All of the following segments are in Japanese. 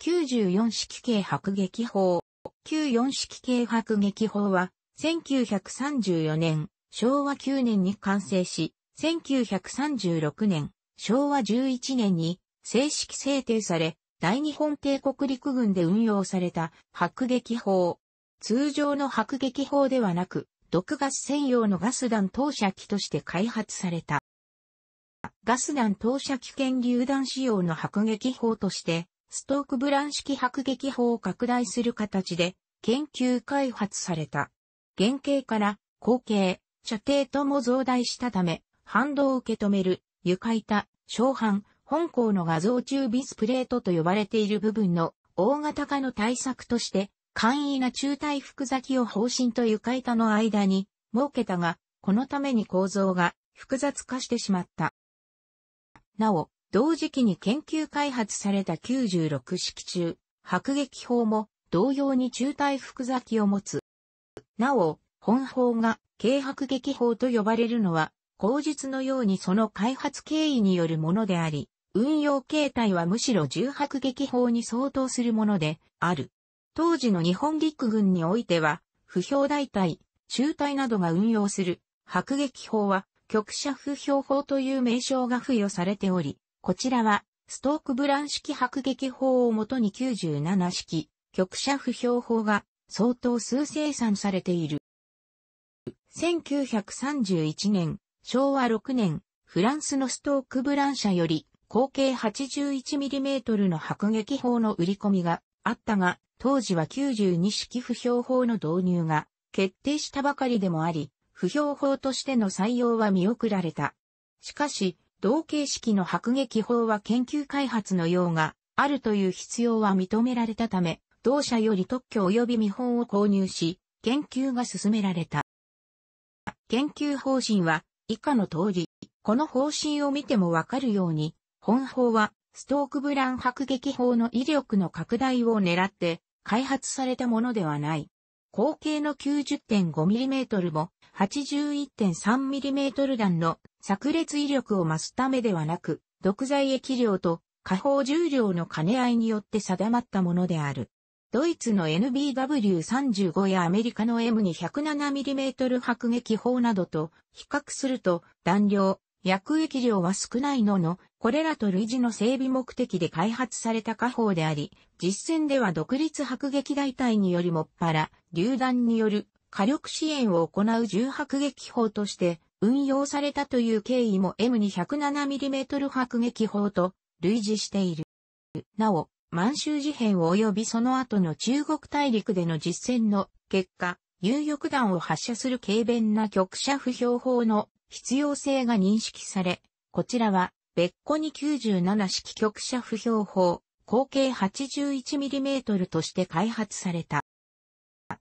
94式系迫撃砲。94式系迫撃砲は、1934年、昭和9年に完成し、1936年、昭和11年に正式制定され、大日本帝国陸軍で運用された迫撃砲。通常の迫撃砲ではなく、毒ガス専用のガス弾投射機として開発された。ガス弾投射機兼榴弾仕様の迫撃砲として、ストークブラン式迫撃砲を拡大する形で研究開発された。原型から後継、射程とも増大したため、反動を受け止める床板、小板、本校の画像中ビスプレートと呼ばれている部分の大型化の対策として、簡易な中体複雑機を方針と床板の間に設けたが、このために構造が複雑化してしまった。なお、同時期に研究開発された96式中、迫撃砲も同様に中隊複座機を持つ。なお、本砲が軽迫撃砲と呼ばれるのは、後日のようにその開発経緯によるものであり、運用形態はむしろ重迫撃砲に相当するものである。当時の日本陸軍においては、不評大隊、中隊などが運用する迫撃砲は、局者不評砲という名称が付与されており、こちらは、ストーク・ブラン式迫撃法をもとに97式、局射不評法が相当数生産されている。1931年、昭和6年、フランスのストーク・ブラン社より、口径 81mm の迫撃砲の売り込みがあったが、当時は92式不評法の導入が決定したばかりでもあり、不評法としての採用は見送られた。しかし、同形式の迫撃法は研究開発の用があるという必要は認められたため、同社より特許及び見本を購入し、研究が進められた。研究方針は以下の通り、この方針を見てもわかるように、本法はストークブラン迫撃法の威力の拡大を狙って開発されたものではない。口径の 90.5mm も 81.3mm 弾の炸裂威力を増すためではなく、毒剤液量と火砲重量の兼ね合いによって定まったものである。ドイツの NBW35 やアメリカの M207mm 迫撃砲などと比較すると弾量、薬液量は少ないのの、これらと類似の整備目的で開発された火砲であり、実戦では独立迫撃大隊によりもっぱら、榴弾による火力支援を行う重迫撃砲として運用されたという経緯も M207mm 迫撃砲と類似している。なお、満州事変及びその後の中国大陸での実戦の結果、有力弾を発射する軽便な局射不評砲の必要性が認識され、こちらは別個に97式局射不評砲、口径 81mm として開発された。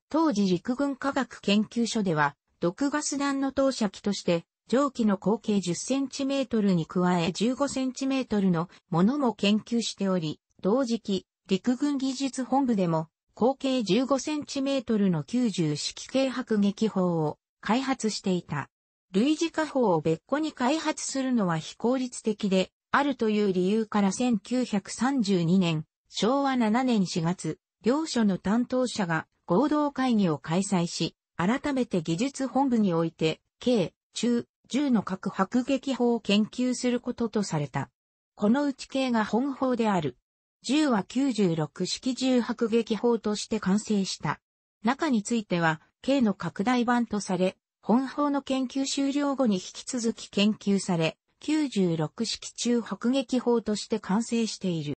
当時陸軍科学研究所では、毒ガス弾の投射機として、蒸気の口径 10cm に加え 15cm のものも研究しており、同時期、陸軍技術本部でも、口径 15cm の90式軽迫撃砲を開発していた。類似火砲を別個に開発するのは非効率的で、あるという理由から1932年、昭和7年4月、両所の担当者が合同会議を開催し、改めて技術本部において、計、中、銃の核迫撃砲を研究することとされた。このうち計が本砲である。銃は96式銃迫撃砲として完成した。中については、計の拡大版とされ、本法の研究終了後に引き続き研究され、96式中迫撃砲として完成している。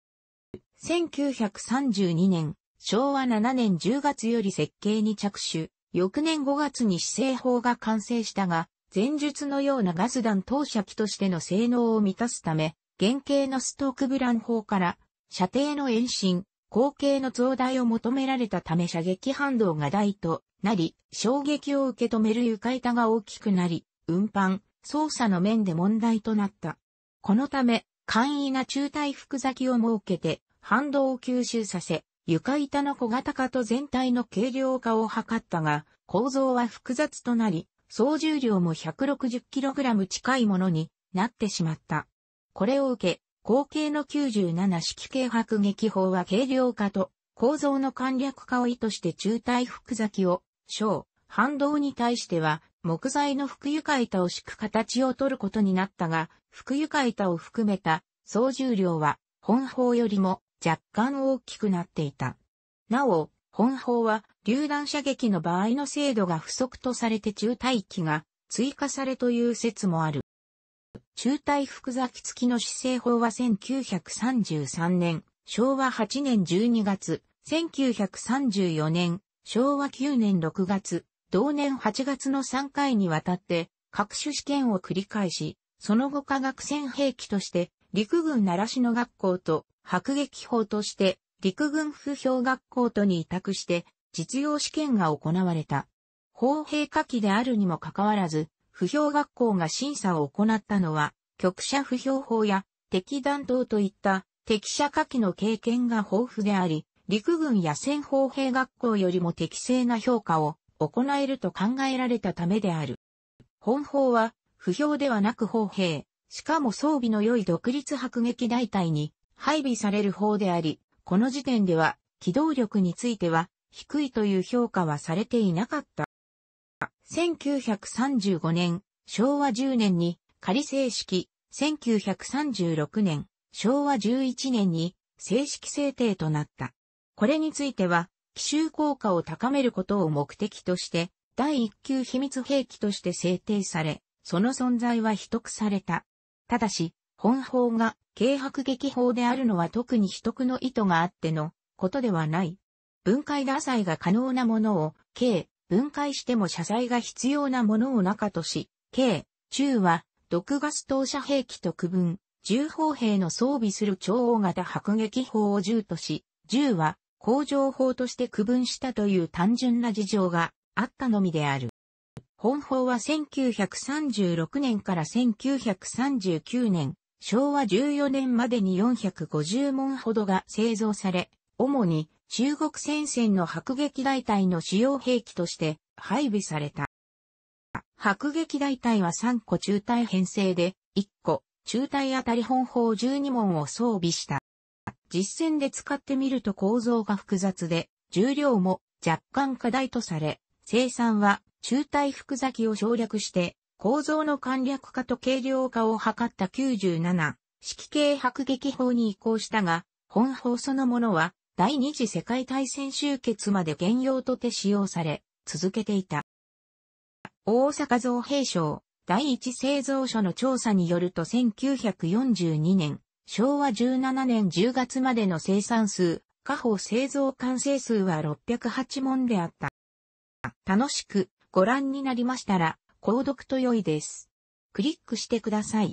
1932年、昭和7年10月より設計に着手、翌年5月に施政法が完成したが、前述のようなガス弾投射機としての性能を満たすため、原型のストークブラン法から、射程の延伸、後継の増大を求められたため射撃反動が大となり、衝撃を受け止める床板が大きくなり、運搬、操作の面で問題となった。このため、簡易な中体服咲きを設けて、反動を吸収させ、床板の小型化と全体の軽量化を図ったが、構造は複雑となり、総重量も 160kg 近いものになってしまった。これを受け、後継の97式軽迫撃砲は軽量化と構造の簡略化を意図して中体複先を小、反動に対しては木材の副床板を敷く形を取ることになったが、副床板を含めた総重量は本砲よりも若干大きくなっていた。なお、本法は、榴弾射撃の場合の精度が不足とされて中退機が追加されという説もある。中体複雑付きの施政法は1933年、昭和8年12月、1934年、昭和9年6月、同年8月の3回にわたって各種試験を繰り返し、その後科学戦兵器として陸軍奈良市の学校と迫撃砲として陸軍不評学校とに委託して実用試験が行われた。砲兵火器であるにもかかわらず、不評学校が審査を行ったのは、局者不評法や敵弾頭といった敵者火器の経験が豊富であり、陸軍野戦砲兵学校よりも適正な評価を行えると考えられたためである。本砲は、不評ではなく砲兵、しかも装備の良い独立迫撃大隊に配備される方であり、この時点では機動力については低いという評価はされていなかった。1935年、昭和10年に仮正式、1936年、昭和11年に正式制定となった。これについては、奇襲効果を高めることを目的として、第1級秘密兵器として制定され、その存在は秘匿された。ただし、本法が軽迫撃法であるのは特に秘匿の意図があってのことではない。分解打載が可能なものを、軽、分解しても謝罪が必要なものを中とし、軽、中は、毒ガス投射兵器と区分、重砲兵の装備する超大型迫撃砲を銃とし、銃は工場砲として区分したという単純な事情があったのみである。本法は1936年から1939年、昭和14年までに450門ほどが製造され、主に中国戦線の迫撃大隊の使用兵器として配備された。迫撃大隊は3個中隊編成で、1個中隊あたり本砲12門を装備した。実戦で使ってみると構造が複雑で、重量も若干課題とされ、生産は中隊複雑を省略して構造の簡略化と軽量化を図った97式系迫撃砲に移行したが、本砲そのものは第二次世界大戦終結まで現用とて使用され、続けていた。大阪造兵省第一製造所の調査によると1942年、昭和17年10月までの生産数、下方製造完成数は608問であった。楽しくご覧になりましたら、購読と良いです。クリックしてください。